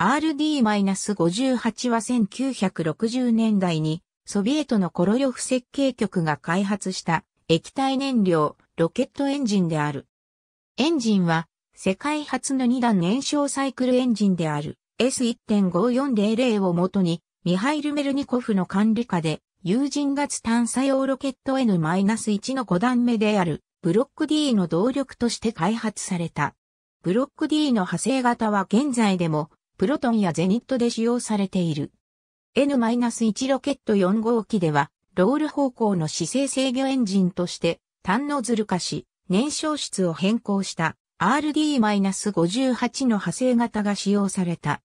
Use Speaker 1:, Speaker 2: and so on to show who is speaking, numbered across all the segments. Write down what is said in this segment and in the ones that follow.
Speaker 1: RD-58 は1960年代にソビエトのコロリョフ設計局が開発した液体燃料ロケットエンジンである。エンジンは世界初の2段燃焼サイクルエンジンである S1.5400 をもとにミハイル・メルニコフの管理下で有人月探査用ロケット N-1 の5段目であるブロック D の動力として開発された。ブロック D の派生型は現在でもプロトンやゼニットで使用されている。N-1 ロケット4号機では、ロール方向の姿勢制御エンジンとして、単ノズル化し、燃焼室を変更した RD-58 の派生型が使用された。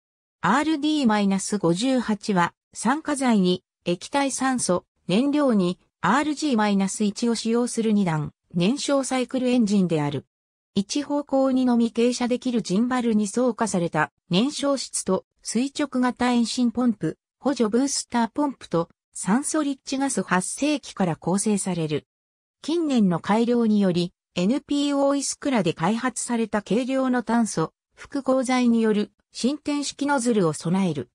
Speaker 1: RD-58 は、酸化剤に液体酸素、燃料に RG-1 を使用する2段燃焼サイクルエンジンである。一方向にのみ傾斜できるジンバルに装加された燃焼室と垂直型遠心ポンプ、補助ブースターポンプと酸素リッチガス発生器から構成される。近年の改良により NPO イスクラで開発された軽量の炭素、複合材による進展式ノズルを備える。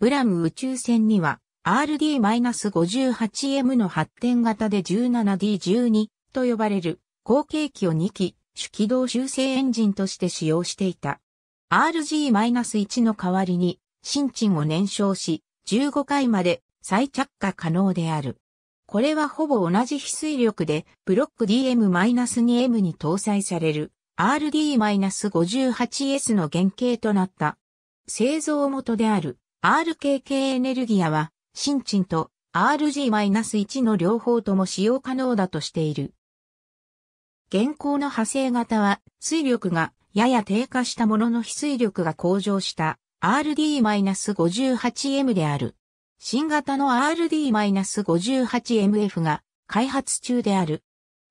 Speaker 1: ブラム宇宙船には RD-58M の発展型で 17D12 と呼ばれる後継機を2機主機動修正エンジンとして使用していた。RG-1 の代わりに、新陳を燃焼し、15回まで再着火可能である。これはほぼ同じ翡翠力で、ブロック DM-2M に搭載される RD-58S の原型となった。製造元である RKK エネルギアは、新陳と RG-1 の両方とも使用可能だとしている。現行の派生型は、水力がやや低下したものの非水力が向上した RD-58M である。新型の RD-58MF が開発中である。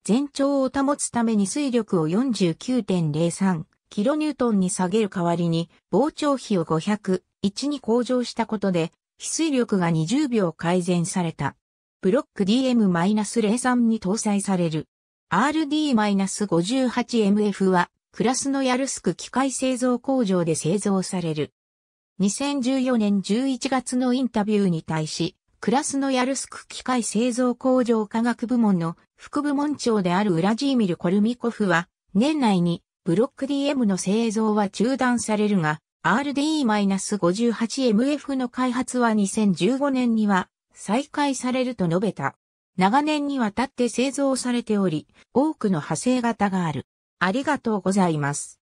Speaker 1: 全長を保つために水力を 49.03kN に下げる代わりに膨張比を501に向上したことで、非水力が20秒改善された。ブロック DM-03 に搭載される。RD-58MF は、クラスノヤルスク機械製造工場で製造される。2014年11月のインタビューに対し、クラスノヤルスク機械製造工場科学部門の副部門長であるウラジーミル・コルミコフは、年内にブロック DM の製造は中断されるが、RD-58MF の開発は2015年には再開されると述べた。長年にわたって製造されており、多くの派生型がある。ありがとうございます。